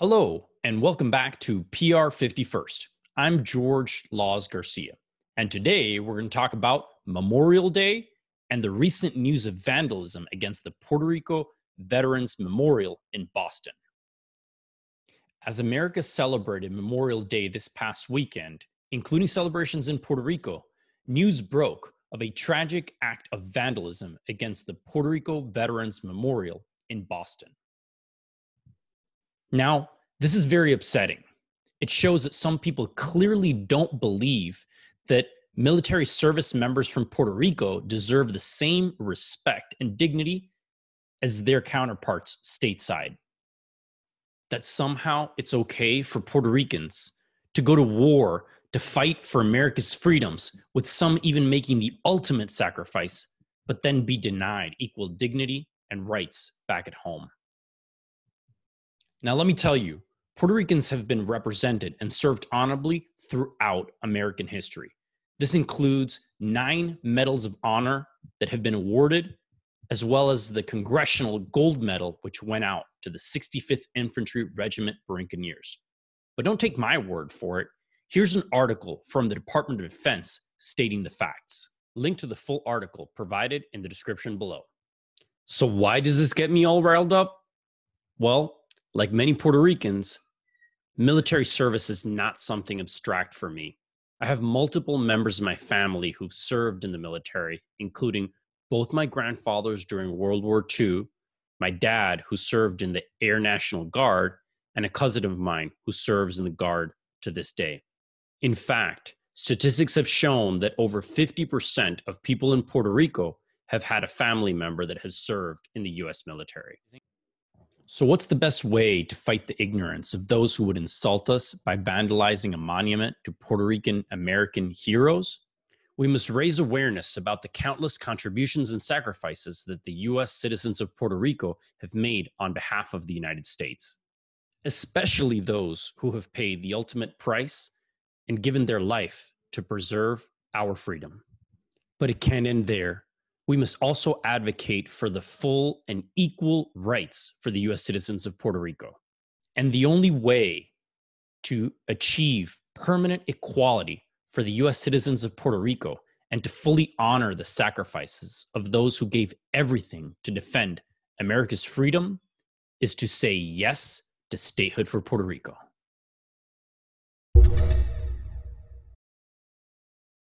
Hello, and welcome back to PR 51st. I'm George Laws Garcia, and today we're going to talk about Memorial Day and the recent news of vandalism against the Puerto Rico Veterans Memorial in Boston. As America celebrated Memorial Day this past weekend, including celebrations in Puerto Rico, news broke of a tragic act of vandalism against the Puerto Rico Veterans Memorial in Boston. Now, this is very upsetting. It shows that some people clearly don't believe that military service members from Puerto Rico deserve the same respect and dignity as their counterparts stateside. That somehow it's okay for Puerto Ricans to go to war to fight for America's freedoms, with some even making the ultimate sacrifice, but then be denied equal dignity and rights back at home. Now, let me tell you, Puerto Ricans have been represented and served honorably throughout American history. This includes nine medals of honor that have been awarded, as well as the Congressional Gold Medal, which went out to the 65th Infantry Regiment Burincaneers. But don't take my word for it. Here's an article from the Department of Defense stating the facts. Link to the full article provided in the description below. So, why does this get me all riled up? Well, like many Puerto Ricans, military service is not something abstract for me. I have multiple members of my family who've served in the military, including both my grandfathers during World War II, my dad, who served in the Air National Guard, and a cousin of mine who serves in the Guard to this day. In fact, statistics have shown that over 50% of people in Puerto Rico have had a family member that has served in the US military. So, what's the best way to fight the ignorance of those who would insult us by vandalizing a monument to Puerto Rican American heroes? We must raise awareness about the countless contributions and sacrifices that the U.S. citizens of Puerto Rico have made on behalf of the United States, especially those who have paid the ultimate price and given their life to preserve our freedom. But it can't end there we must also advocate for the full and equal rights for the US citizens of Puerto Rico. And the only way to achieve permanent equality for the US citizens of Puerto Rico and to fully honor the sacrifices of those who gave everything to defend America's freedom is to say yes to statehood for Puerto Rico.